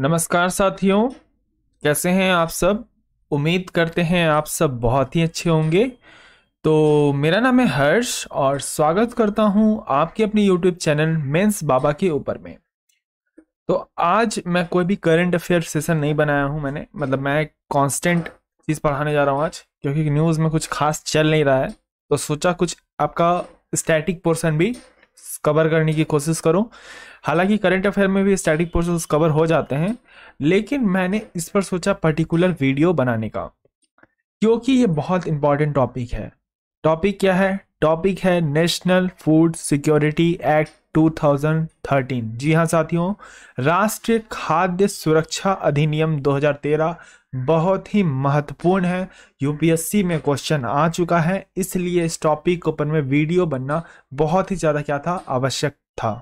नमस्कार साथियों कैसे हैं आप सब उम्मीद करते हैं आप सब बहुत ही अच्छे होंगे तो मेरा नाम है हर्ष और स्वागत करता हूं आपके अपने यूट्यूब चैनल मेंस बाबा के ऊपर में तो आज मैं कोई भी करंट अफेयर सेशन नहीं बनाया हूं मैंने मतलब मैं कांस्टेंट चीज़ पढ़ाने जा रहा हूं आज क्योंकि न्यूज़ में कुछ खास चल नहीं रहा है तो सोचा कुछ आपका स्टैटिक पोर्सन भी कवर करने की कोशिश करूं हालांकि करंट अफेयर में भी स्टैटिक पोर्सेस कवर हो जाते हैं लेकिन मैंने इस पर सोचा पर्टिकुलर वीडियो बनाने का क्योंकि ये बहुत इंपॉर्टेंट टॉपिक है टॉपिक क्या है टॉपिक है नेशनल फूड सिक्योरिटी एक्ट 2013 जी हाँ साथियों राष्ट्रीय खाद्य सुरक्षा अधिनियम 2013 बहुत ही महत्वपूर्ण है यूपीएससी में क्वेश्चन आ चुका है इसलिए इस टॉपिक के ऊपर में वीडियो बनना बहुत ही ज़्यादा क्या था आवश्यक था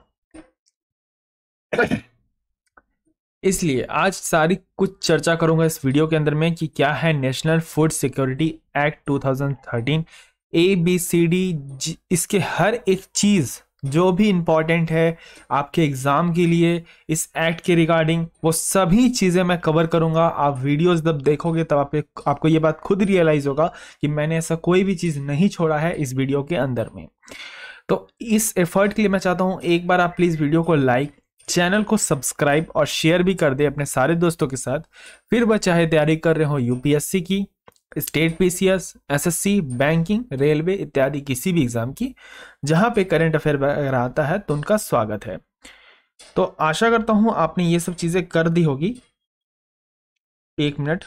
इसलिए आज सारी कुछ चर्चा करूंगा इस वीडियो के अंदर में कि क्या है national food security act 2013 A B C D इसके हर एक चीज़ जो भी इम्पॉर्टेंट है आपके एग्ज़ाम के लिए इस एक्ट के रिगार्डिंग वो सभी चीज़ें मैं कवर करूँगा आप वीडियोस जब देखोगे तब आप आपको ये बात खुद रियलाइज़ होगा कि मैंने ऐसा कोई भी चीज़ नहीं छोड़ा है इस वीडियो के अंदर में तो इस एफर्ट के लिए मैं चाहता हूँ एक बार आप प्लीज़ वीडियो को लाइक चैनल को सब्सक्राइब और शेयर भी कर दे अपने सारे दोस्तों के साथ फिर वह चाहे तैयारी कर रहे हो यूपीएससी की state PCS SSC banking railway इत्यादि किसी भी एग्जाम की जहां पे करंट अफेयर वगैरह आता है तो उनका स्वागत है तो आशा करता हूं आपने ये सब चीजें कर दी होगी एक मिनट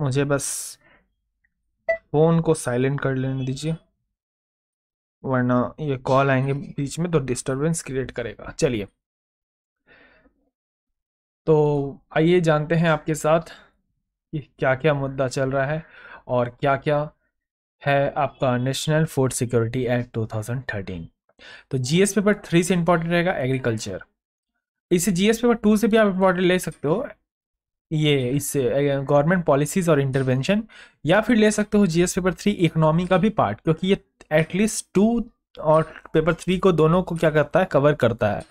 मुझे बस फोन को साइलेंट कर लेने दीजिए वरना ये कॉल आएंगे बीच में तो डिस्टरबेंस क्रिएट करेगा चलिए तो आइए जानते हैं आपके साथ कि क्या क्या मुद्दा चल रहा है और क्या क्या है आपका नेशनल फूड सिक्योरिटी एक्ट 2013 तो जीएस पेपर थ्री से इम्पोर्टेंट रहेगा एग्रीकल्चर इसे जीएस पेपर टू से भी आप इम्पोर्टेंट ले सकते हो ये इससे गवर्नमेंट पॉलिसीज और इंटरवेंशन या फिर ले सकते हो जीएस पेपर थ्री इकोनॉमी का भी पार्ट क्योंकि ये एटलीस्ट टू और पेपर थ्री को दोनों को क्या करता है कवर करता है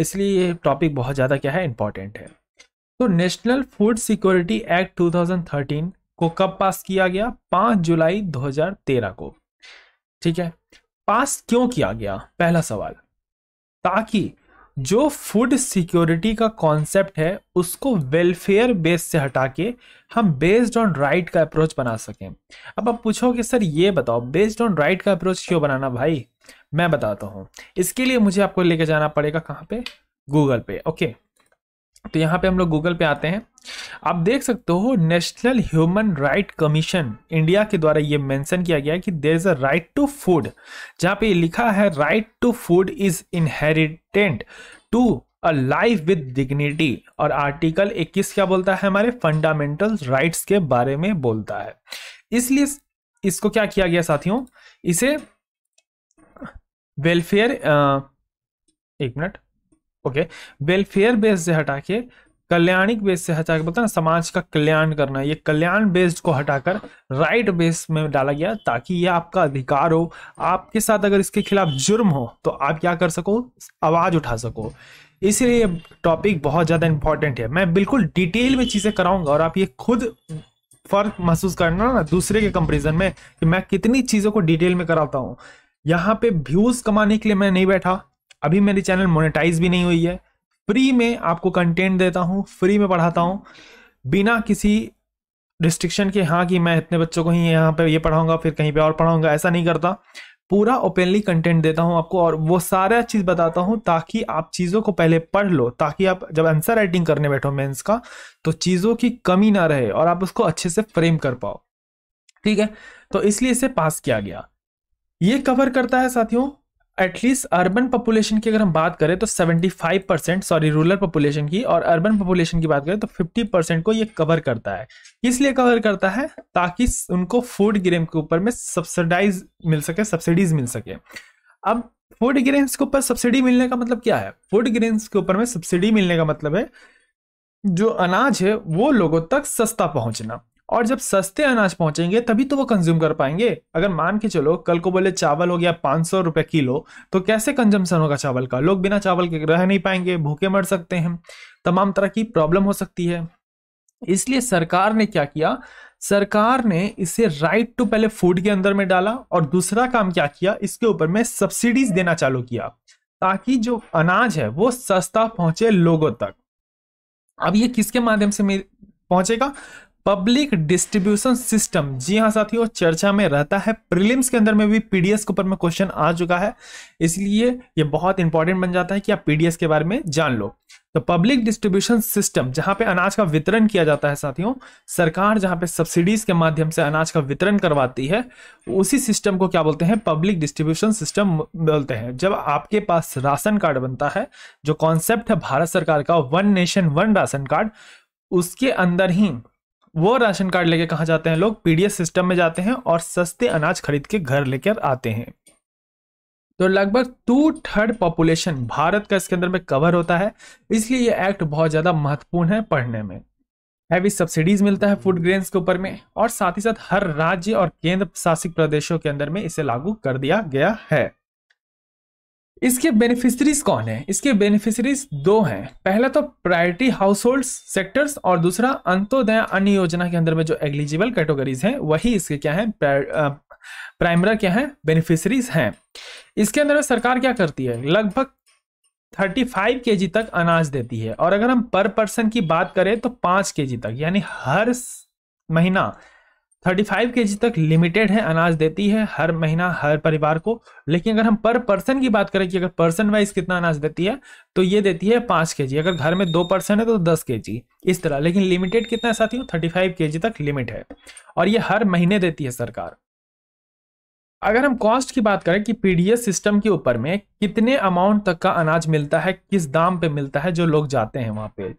इसलिए ये टॉपिक बहुत ज़्यादा क्या है इंपॉर्टेंट है तो नेशनल फूड सिक्योरिटी एक्ट 2013 को कब पास किया गया 5 जुलाई 2013 को ठीक है पास क्यों किया गया पहला सवाल ताकि जो फूड सिक्योरिटी का कॉन्सेप्ट है उसको वेलफेयर बेस से हटा के हम बेस्ड ऑन राइट का अप्रोच बना सकें अब आप पूछोगे सर ये बताओ बेस्ड ऑन राइट का अप्रोच क्यों बनाना भाई मैं बताता हूँ इसके लिए मुझे आपको लेके जाना पड़ेगा कहाँ पे गूगल पे ओके तो यहाँ पे हम लोग गूगल पे आते हैं आप देख सकते हो National Human Right Commission India के द्वारा ये मेंशन किया गया है कि there is a right to food जहाँ पे लिखा है right to food is inherent to a life with dignity और आर्टिकल 21 क्या बोलता है हमारे फंडामेंटल राइट्स के बारे में बोलता है इसलिए इसको क्या किया गया साथियों इसे वेलफेयर एक मिनट ओके वेलफेयर बेस से हटा के कल्याणिक बेस से हटा के बोलते ना समाज का कल्याण करना ये कल्याण बेस्ड को हटाकर राइट बेस में डाला गया ताकि ये आपका अधिकार हो आपके साथ अगर इसके खिलाफ जुर्म हो तो आप क्या कर सको आवाज उठा सको इसलिए टॉपिक बहुत ज़्यादा इंपॉर्टेंट है मैं बिल्कुल डिटेल में चीज़ें कराऊंगा और आप ये खुद फर्क महसूस करना ना दूसरे के कंपेरिजन में कि मैं कितनी चीज़ों को डिटेल में कराता हूँ यहाँ पे व्यूज़ कमाने के लिए मैं नहीं बैठा अभी मेरी चैनल मोनेटाइज भी नहीं हुई है फ्री में आपको कंटेंट देता हूँ फ्री में पढ़ाता हूँ बिना किसी रिस्ट्रिक्शन के हाँ कि मैं इतने बच्चों को ही यहाँ पे ये पढ़ाऊंगा फिर कहीं पे और पढ़ाऊंगा ऐसा नहीं करता पूरा ओपनली कंटेंट देता हूँ आपको और वो सारा चीज़ बताता हूँ ताकि आप चीज़ों को पहले पढ़ लो ताकि आप जब आंसर राइटिंग करने बैठो मेंस का तो चीज़ों की कमी ना रहे और आप उसको अच्छे से फ्रेम कर पाओ ठीक है तो इसलिए इसे पास किया गया ये कवर करता है साथियों एटलीस्ट अर्बन पॉपुलेशन की अगर हम बात करें तो 75 परसेंट सॉरी रूरल पॉपुलेशन की और अर्बन पॉपुलेशन की बात करें तो 50 परसेंट को ये कवर करता है इसलिए कवर करता है ताकि उनको फूड ग्रेन के ऊपर में सब्सिडाइज मिल सके सब्सिडीज मिल सके अब फूड ग्रेन्स के ऊपर सब्सिडी मिलने का मतलब क्या है फूड ग्रेन्स के ऊपर में सब्सिडी मिलने का मतलब है जो अनाज है वो लोगों तक सस्ता पहुंचना और जब सस्ते अनाज पहुंचेंगे तभी तो वो कंज्यूम कर पाएंगे अगर मान के चलो कल को बोले चावल हो गया पाँच सौ रुपये किलो तो कैसे कंजम्पशन होगा चावल का लोग बिना चावल के रह नहीं पाएंगे भूखे मर सकते हैं तमाम तरह की प्रॉब्लम हो सकती है इसलिए सरकार ने क्या किया सरकार ने इसे राइट टू पहले फूड के अंदर में डाला और दूसरा काम क्या किया इसके ऊपर में सब्सिडीज देना चालू किया ताकि जो अनाज है वो सस्ता पहुंचे लोगों तक अब ये किसके माध्यम से पहुंचेगा पब्लिक डिस्ट्रीब्यूशन सिस्टम जी हाँ साथियों चर्चा में रहता है प्रीलिम्स के अंदर में भी पीडीएस के ऊपर में क्वेश्चन आ चुका है इसलिए ये बहुत इंपॉर्टेंट बन जाता है कि आप पीडीएस के बारे में जान लो तो पब्लिक डिस्ट्रीब्यूशन सिस्टम जहां पे अनाज का वितरण किया जाता है साथियों सरकार जहां पे सब्सिडीज के माध्यम से अनाज का वितरण करवाती है उसी सिस्टम को क्या बोलते हैं पब्लिक डिस्ट्रीब्यूशन सिस्टम बोलते हैं जब आपके पास राशन कार्ड बनता है जो कॉन्सेप्ट है भारत सरकार का one nation one ration card उसके अंदर ही वो राशन कार्ड लेके कहाँ जाते हैं लोग पीडीएस सिस्टम में जाते हैं और सस्ते अनाज खरीद के घर लेकर आते हैं तो लगभग टू थर्ड पॉपुलेशन भारत का इसके अंदर में कवर होता है इसलिए ये एक्ट बहुत ज़्यादा महत्वपूर्ण है पढ़ने में हैवी सब्सिडीज मिलता है फूड ग्रेन्स के ऊपर में और साथ ही साथ हर राज्य और केंद्र शासित प्रदेशों के अंदर में इसे लागू कर दिया गया है इसके बेनिफिशरीज कौन है इसके बेनिफिशरीज दो हैं पहला तो प्रायोरिटी हाउस होल्ड सेक्टर्स और दूसरा अंत्योदय अन्य योजना के अंदर में जो एग्लिजिबल कैटेगरीज हैं वही इसके क्या है प्राइमरा क्या है बेनिफिशरीज हैं इसके अंदर सरकार क्या करती है लगभग 35 केजी तक अनाज देती है और अगर हम पर पर्सन की बात करें तो 5 केजी तक यानी हर महीना 35 जी तक लिमिटेड है अनाज देती है हर महीना हर परिवार को लेकिन अगर हम पर पर्सन की बात करें कि अगर पर्सन वाइज कितना अनाज देती है तो ये देती है पाँच के अगर घर में दो पर्सन है तो दस के इस तरह लेकिन लिमिटेड कितना है साथियों थर्टी फाइव के तक लिमिट है और ये हर महीने देती है सरकार अगर हम कॉस्ट की बात करें कि पीडीएस सिस्टम के ऊपर में कितने अमाउंट तक का अनाज मिलता है किस दाम पे मिलता है जो लोग जाते हैं वहां पे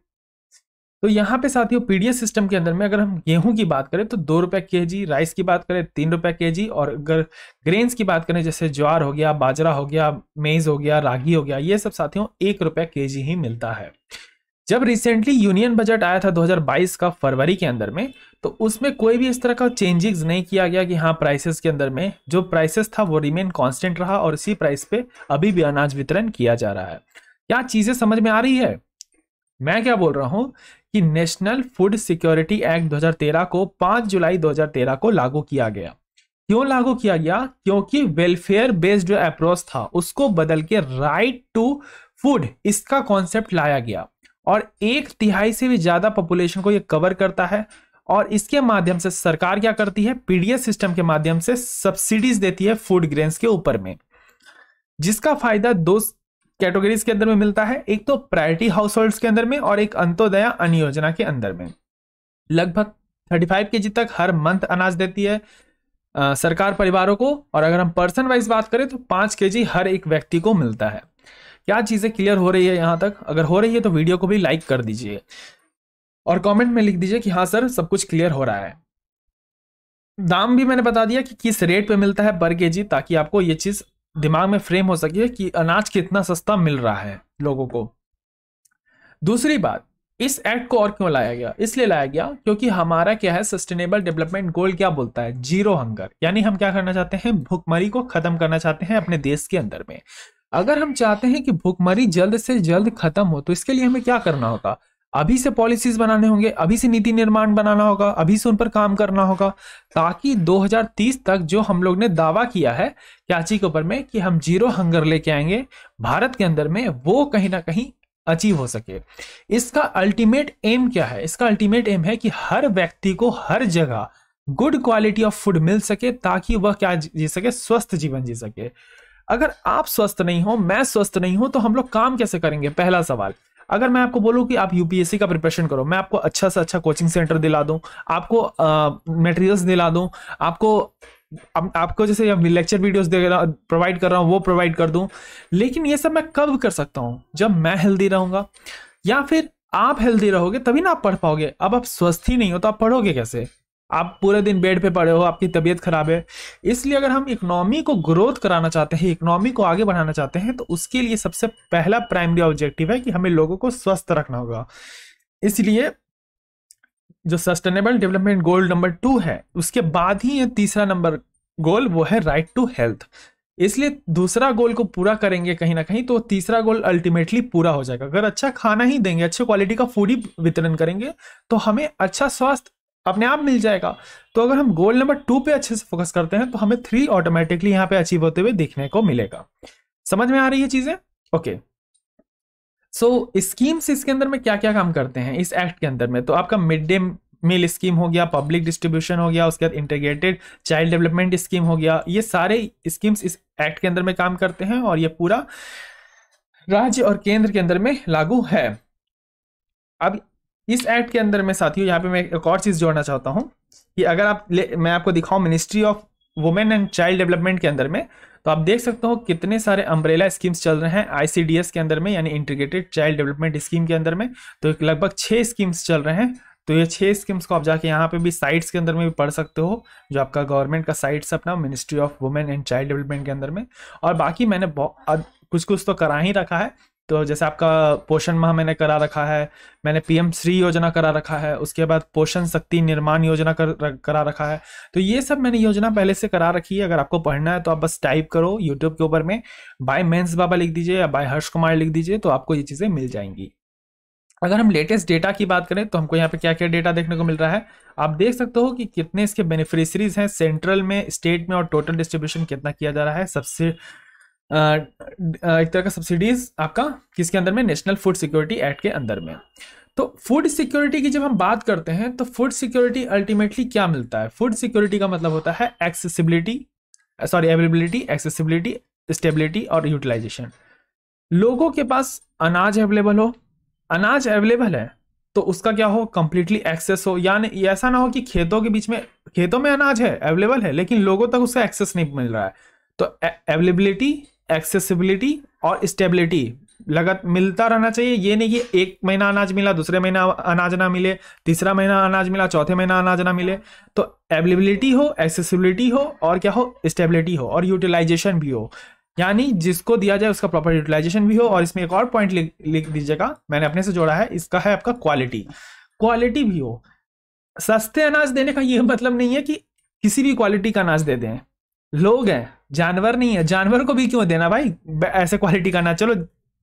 तो यहाँ पे साथियों पीडीएस सिस्टम के अंदर में अगर हम गेहूं की बात करें तो दो रुपये के जी राइस की बात करें तीन रुपये के जी और अगर ग्रेन्स की बात करें जैसे ज्वार हो गया बाजरा हो गया मेज हो गया रागी हो गया ये सब साथियों एक रुपये के जी ही मिलता है जब रिसेंटली यूनियन बजट आया था 2022 का फरवरी के अंदर में तो उसमें कोई भी इस तरह का चेंजेस नहीं किया गया कि हाँ प्राइसेस के अंदर में जो प्राइसेस था वो रिमेन कांस्टेंट रहा और इसी प्राइस पे अभी भी अनाज वितरण किया जा रहा है क्या चीज़ें समझ में आ रही है मैं क्या बोल रहा हूं कि नेशनल फूड सिक्योरिटी एक्ट 2013 को 5 जुलाई 2013 को लागू किया गया क्यों लागू किया गया क्योंकि वेलफेयर बेस्ड जो अप्रोच था उसको बदल के राइट टू फूड इसका कॉन्सेप्ट लाया गया और एक तिहाई से भी ज्यादा पॉपुलेशन को ये कवर करता है और इसके माध्यम से सरकार क्या करती है पीडीएस सिस्टम के माध्यम से सब्सिडीज देती है फूड ग्रेन्स के ऊपर में जिसका फायदा दो कैटेगरीज के अंदर में मिलता है एक तो प्रायोरिटी हाउस होल्ड के अंदर में और एक अंत्योदया अन्न योजना के अंदर में लगभग 35 जी तक हर मंथ अनाज देती है आ, सरकार परिवारों को और अगर हम पर्सन वाइज बात करें तो पाँच के हर एक व्यक्ति को मिलता है क्या चीज़ें क्लियर हो रही है यहाँ तक अगर हो रही है तो वीडियो को भी लाइक कर दीजिए और कमेंट में लिख दीजिए कि हाँ सर सब कुछ क्लियर हो रहा है दाम भी मैंने बता दिया कि किस रेट पे मिलता है पर के जी ताकि आपको ये चीज़ दिमाग में फ्रेम हो सके कि अनाज कितना सस्ता मिल रहा है लोगों को दूसरी बात इस एक्ट को और क्यों लाया गया इसलिए लाया गया क्योंकि हमारा क्या है सस्टेनेबल डेवलपमेंट गोल क्या बोलता है जीरो हंगर यानी हम क्या करना चाहते हैं भुखमरी को खत्म करना चाहते हैं अपने देश के अंदर में अगर हम चाहते हैं कि भुखमरी जल्द से जल्द खत्म हो तो इसके लिए हमें क्या करना होगा अभी से पॉलिसीज बनाने होंगे अभी से नीति निर्माण बनाना होगा अभी से उन पर काम करना होगा ताकि 2030 तक जो हम लोग ने दावा किया है याची के ऊपर में कि हम जीरो हंगर लेके आएंगे भारत के अंदर में वो कहीं ना कहीं अचीव हो सके इसका अल्टीमेट एम क्या है इसका अल्टीमेट एम है कि हर व्यक्ति को हर जगह गुड क्वालिटी ऑफ फूड मिल सके ताकि वह क्या जी सके स्वस्थ जीवन जी सके अगर आप स्वस्थ नहीं हो मैं स्वस्थ नहीं हूं तो हम लोग काम कैसे करेंगे पहला सवाल अगर मैं आपको बोलूँ कि आप यूपीएससी का प्रिपरेशन करो मैं आपको अच्छा से अच्छा कोचिंग सेंटर दिला दूँ आपको मटेरियल्स दिला दूँ आपको आप, आपको जैसे लेक्चर वीडियोस दे रहा प्रोवाइड कर रहा हूँ वो प्रोवाइड कर दूँ लेकिन ये सब मैं कब कर सकता हूँ जब मैं हेल्दी रहूँगा या फिर आप हेल्दी रहोगे तभी ना आप पढ़ पाओगे अब आप स्वस्थ ही नहीं हो तो आप पढ़ोगे कैसे आप पूरे दिन बेड पे पड़े हो आपकी तबीयत खराब है इसलिए अगर हम इकोनॉमी को ग्रोथ कराना चाहते हैं इकोनॉमी को आगे बढ़ाना चाहते हैं तो उसके लिए सबसे पहला प्राइमरी ऑब्जेक्टिव है कि हमें लोगों को स्वस्थ रखना होगा इसलिए जो sustainable development goal number two है उसके बाद ही ये तीसरा नंबर गोल वो है राइट टू हेल्थ इसलिए दूसरा गोल को पूरा करेंगे कहीं ना कहीं तो तीसरा गोल अल्टीमेटली पूरा हो जाएगा अगर अच्छा खाना ही देंगे अच्छे क्वालिटी का फूड ही वितरण करेंगे तो हमें अच्छा स्वास्थ्य अपने आप मिल जाएगा तो अगर हम गोल नंबर टू पे अच्छे से फोकस करते हैं तो हमें थ्री ऑटोमेटिकली यहाँ पे अचीव होते हुए देखने को मिलेगा समझ में आ रही है चीजें ओके सो स्कीम्स इसके अंदर में क्या क्या काम करते हैं इस एक्ट के अंदर में तो आपका मिड डे मील स्कीम हो गया पब्लिक डिस्ट्रीब्यूशन हो गया उसके बाद इंटीग्रेटेड चाइल्ड डेवलपमेंट स्कीम हो गया ये सारे स्कीम्स इस एक्ट के अंदर में काम करते हैं और ये पूरा राज्य और केंद्र के अंदर में लागू है अब इस एक्ट के अंदर मैं साथियों यहाँ पे मैं एक और चीज़ जोड़ना चाहता हूँ कि अगर आप मैं आपको दिखाऊँ ministry of women and child development के अंदर में तो आप देख सकते हो कितने सारे अम्ब्रेला स्कीम्स चल रहे हैं आईसीडीएस के अंदर में यानी इंटीग्रेटेड चाइल्ड डेवलपमेंट स्कीम के अंदर में तो लगभग छः स्कीम्स चल रहे हैं तो ये छः स्कीम्स को आप जाके यहाँ पे भी साइट्स के अंदर में भी पढ़ सकते हो जो आपका गवर्नमेंट का साइट्स अपना ministry of women and child development के अंदर में और बाकी मैंने कुछ कुछ तो करा ही रखा है तो जैसे आपका पोषण माह मैंने करा रखा है मैंने पीएम श्री योजना करा रखा है उसके बाद पोषण शक्ति निर्माण योजना कर करा रखा है तो ये सब मैंने योजना पहले से करा रखी है अगर आपको पढ़ना है तो आप बस टाइप करो यूट्यूब के ऊपर में बाय मेंस बाबा लिख दीजिए या बाय हर्ष कुमार लिख दीजिए तो आपको ये चीज़ें मिल जाएंगी अगर हम लेटेस्ट डेटा की बात करें तो हमको यहाँ पे क्या क्या डेटा देखने को मिल रहा है आप देख सकते हो कि कितने इसके बेनिफिशरीज हैं सेंट्रल में स्टेट में और टोटल डिस्ट्रीब्यूशन कितना किया जा रहा है सबसे एक तरह का सब्सिडीज आपका किसके अंदर में नेशनल फूड सिक्योरिटी एक्ट के अंदर में तो फूड सिक्योरिटी की जब हम बात करते हैं तो फूड सिक्योरिटी अल्टीमेटली क्या मिलता है फूड सिक्योरिटी का मतलब होता है accessibility sorry availability accessibility stability और यूटिलाइजेशन लोगों के पास अनाज अवेलेबल हो अनाज अवेलेबल है तो उसका क्या हो कंप्लीटली एक्सेस हो यानी ऐसा ना हो कि खेतों के बीच में खेतों में अनाज है अवेलेबल है लेकिन लोगों तक उसका एक्सेस नहीं मिल रहा है तो अवेलेबिलिटी एक्सेसिबिलिटी और स्टेबिलिटी लगत मिलता रहना चाहिए ये नहीं कि एक महीना अनाज मिला दूसरे महीना अनाज ना मिले तीसरा महीना अनाज मिला चौथे महीना अनाज ना मिले तो एवेलेबिलिटी हो एक्सेसिबिलिटी हो और क्या हो स्टेबिलिटी हो और यूटिलाइजेशन भी हो यानी जिसको दिया जाए उसका प्रॉपर यूटिलाइजेशन भी हो और इसमें एक और पॉइंट लिख दीजिएगा मैंने अपने से जोड़ा है इसका है आपका क्वालिटी क्वालिटी भी हो सस्ते अनाज देने का यह मतलब नहीं है कि किसी भी क्वालिटी का अनाज दे दें लोग हैं जानवर नहीं है जानवर को भी क्यों देना भाई ऐसे क्वालिटी का ना चलो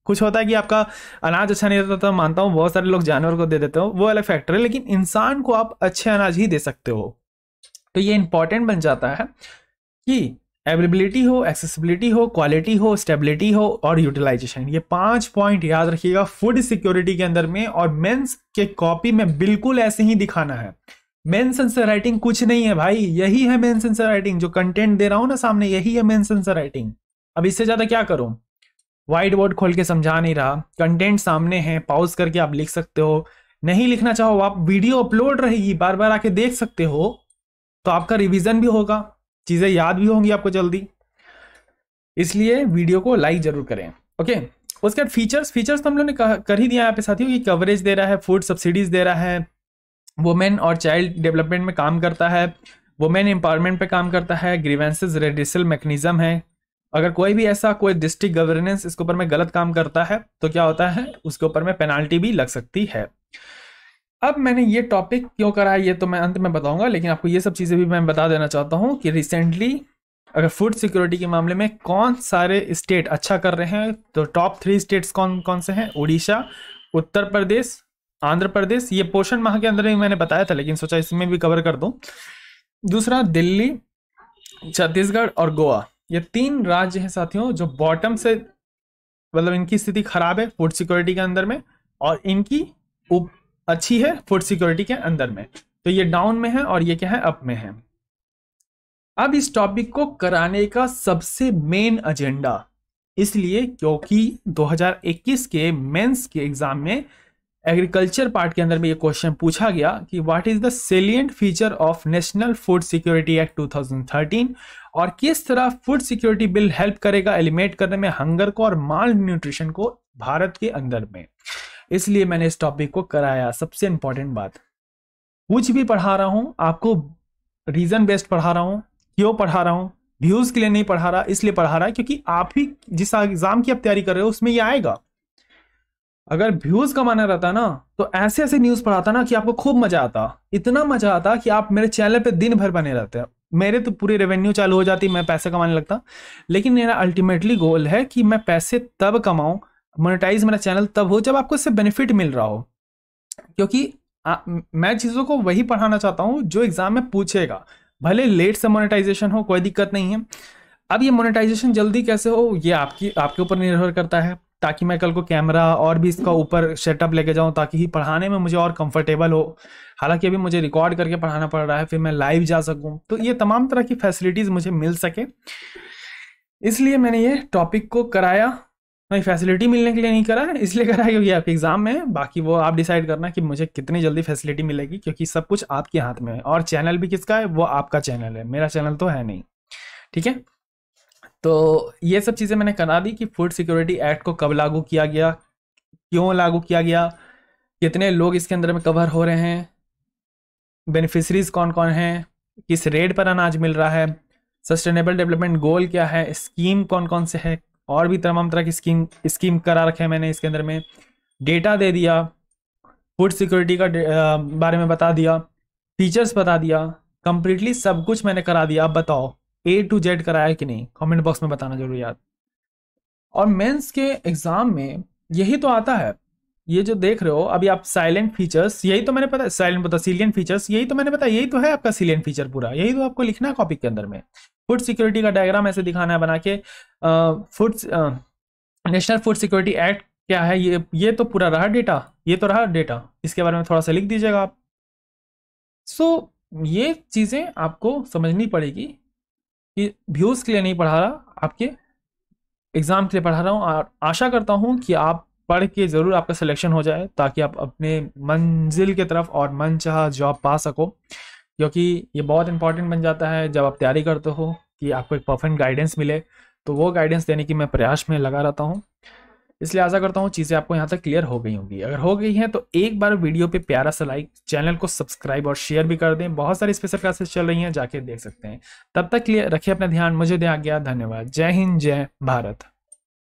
कुछ होता है कि आपका अनाज अच्छा नहीं होता तो मानता हूँ बहुत सारे लोग जानवर को दे देते हो वो अलग फैक्टर है लेकिन इंसान को आप अच्छे अनाज ही दे सकते हो तो ये इंपॉर्टेंट बन जाता है कि एवेलेबिलिटी हो एक्सेसिबिलिटी हो क्वालिटी हो स्टेबिलिटी हो और यूटिलाइजेशन ये पांच पॉइंट याद रखिएगा फूड सिक्योरिटी के अंदर में और मेंस के कॉपी में बिल्कुल ऐसे ही दिखाना है मेन सेंसर राइटिंग कुछ नहीं है भाई यही है मेन सेंसर राइटिंग जो कंटेंट दे रहा हूं ना सामने यही है मेन सेंसर राइटिंग अब इससे ज्यादा क्या करूं वाइट बोर्ड खोल के समझा नहीं रहा कंटेंट सामने है पॉज करके आप लिख सकते हो नहीं लिखना चाहो आप वीडियो अपलोड रहेगी बार बार आके देख सकते हो तो आपका रिविजन भी होगा चीज़ें याद भी होंगी आपको जल्दी इसलिए वीडियो को लाइक जरूर करें ओके उसके बाद फीचर्स फीचर्स तो हम लोग ने कर ही दिया यहाँ पे साथियों कि कवरेज दे रहा है फूड सब्सिडीज दे रहा है वुमेन और चाइल्ड डेवलपमेंट में काम करता है वुमेन एम्पावरमेंट पे काम करता है ग्रीवेंसेज रेडिसल मैकेनिज्म है अगर कोई भी ऐसा कोई डिस्ट्रिक्ट गवर्नेंस इसके ऊपर में गलत काम करता है तो क्या होता है उसके ऊपर में पेनाल्टी भी लग सकती है अब मैंने ये टॉपिक क्यों करा है ये तो मैं अंत में बताऊंगा लेकिन आपको ये सब चीज़ें भी मैं बता देना चाहता हूँ कि रिसेंटली अगर फूड सिक्योरिटी के मामले में कौन सारे स्टेट अच्छा कर रहे हैं तो टॉप थ्री स्टेट्स कौन कौन से हैं उड़ीसा उत्तर प्रदेश आंध्र प्रदेश ये पोषण माह के अंदर ही मैंने बताया था लेकिन सोचा इसमें भी कवर कर दूं दूसरा दिल्ली छत्तीसगढ़ और गोवा ये तीन राज्य हैं साथियों जो बॉटम से मतलब इनकी स्थिति खराब है फूड सिक्योरिटी के अंदर में और इनकी उप अच्छी है फूड सिक्योरिटी के अंदर में तो ये डाउन में है और ये क्या है अप में है अब इस टॉपिक को कराने का सबसे मेन एजेंडा इसलिए क्योंकि 2021 के मेंस के एग्जाम में एग्रीकल्चर पार्ट के अंदर में ये क्वेश्चन पूछा गया कि what is the salient feature of national food security act 2013 और किस तरह फूड सिक्योरिटी बिल हेल्प करेगा एलिमिनेट करने में हंगर को और माल न्यूट्रिशन को भारत के अंदर में इसलिए मैंने इस टॉपिक को कराया सबसे इंपॉर्टेंट बात कुछ भी पढ़ा रहा हूँ आपको रीजन बेस्ड पढ़ा रहा हूं क्यों पढ़ा रहा हूं व्यूज के लिए नहीं पढ़ा रहा इसलिए पढ़ा रहा है क्योंकि आप ही जिस एग्जाम की आप तैयारी कर रहे हो उसमें ये आएगा अगर व्यूज कमाना रहता ना तो ऐसे ऐसे न्यूज पढ़ाता ना कि आपको खूब मजा आता इतना मजा आता कि आप मेरे चैनल पे दिन भर बने रहते हैं मेरे तो पूरी रेवेन्यू चालू हो जाती मैं पैसे कमाने लगता लेकिन मेरा अल्टीमेटली गोल है कि मैं पैसे तब कमाऊँ मोनेटाइज मेरा चैनल तब हो जब आपको इससे बेनिफिट मिल रहा हो क्योंकि आ, मैं चीज़ों को वही पढ़ाना चाहता हूँ जो एग्ज़ाम में पूछेगा भले लेट से मोनेटाइजेशन हो कोई दिक्कत नहीं है अब ये मोनेटाइजेशन जल्दी कैसे हो ये आपकी आपके ऊपर निर्भर करता है ताकि मैं कल को कैमरा और भी इसका ऊपर सेटअप लेके जाऊँ ताकि पढ़ाने में मुझे और कंफर्टेबल हो हालांकि अभी मुझे रिकॉर्ड करके पढ़ाना पड़ रहा है फिर मैं लाइव जा सकूँ तो ये तमाम तरह की फैसिलिटीज़ मुझे मिल सके इसलिए मैंने ये टॉपिक को कराया मैं फैसिलिटी मिलने के लिए नहीं करा इसलिए करा क्योंकि आपके एग्ज़ाम में बाकी वो आप डिसाइड करना कि मुझे कितनी जल्दी फैसिलिटी मिलेगी क्योंकि सब कुछ आपके हाथ में है और चैनल भी किसका है वो आपका चैनल है मेरा चैनल तो है नहीं ठीक है तो ये सब चीज़ें मैंने करा दी कि फूड सिक्योरिटी एक्ट को कब लागू किया गया क्यों लागू किया गया कितने लोग इसके अंदर में कवर हो रहे हैं बेनिफिशरीज कौन कौन हैं किस रेट पर अनाज मिल रहा है सस्टेनेबल डेवलपमेंट गोल क्या है स्कीम कौन कौन से है और भी तमाम तरह की स्कीम स्कीम करा रखे हैं मैंने इसके अंदर में डेटा दे दिया फूड सिक्योरिटी का बारे में बता दिया फीचर्स बता दिया कम्प्लीटली सब कुछ मैंने करा दिया अब बताओ ए टू जेड कराया कि नहीं कमेंट बॉक्स में बताना जरूर याद और मेंस के एग्जाम में यही तो आता है ये जो देख रहे हो अभी आप साइलेंट फीचर्स यही तो मैंने पता साइलेंट पता सीलियन फीचर्स यही तो मैंने पता यही तो है आपका सीलियन फीचर पूरा यही तो आपको लिखना है कॉपी के अंदर में फूड सिक्योरिटी का डायग्राम ऐसे दिखाना है बना के food national food security act क्या है ये ये तो पूरा रहा डेटा ये तो रहा डेटा इसके बारे में थोड़ा सा लिख दीजिएगा आप सो so, ये चीज़ें आपको समझनी पड़ेगी कि व्यूज़ के लिए नहीं पढ़ा रहा आपके एग्ज़ाम के लिए पढ़ा रहा हूँ और आशा करता हूँ कि आप पढ़ के ज़रूर आपका सिलेक्शन हो जाए ताकि आप अपने मंजिल की तरफ और मन चाह जॉब पा सको क्योंकि ये बहुत इंपॉर्टेंट बन जाता है जब आप तैयारी करते हो कि आपको एक परफेक्ट गाइडेंस मिले तो वो गाइडेंस देने की मैं प्रयास में लगा रहता हूँ इसलिए आशा करता हूँ चीज़ें आपको यहाँ तक क्लियर हो गई होंगी अगर हो गई हैं तो एक बार वीडियो पे प्यारा सा लाइक चैनल को सब्सक्राइब और शेयर भी कर दें बहुत सारी स्पेशल क्लासेस चल रही हैं जाके देख सकते हैं तब तक लिए रखिए अपना ध्यान मुझे दिया गया धन्यवाद जय हिंद जय भारत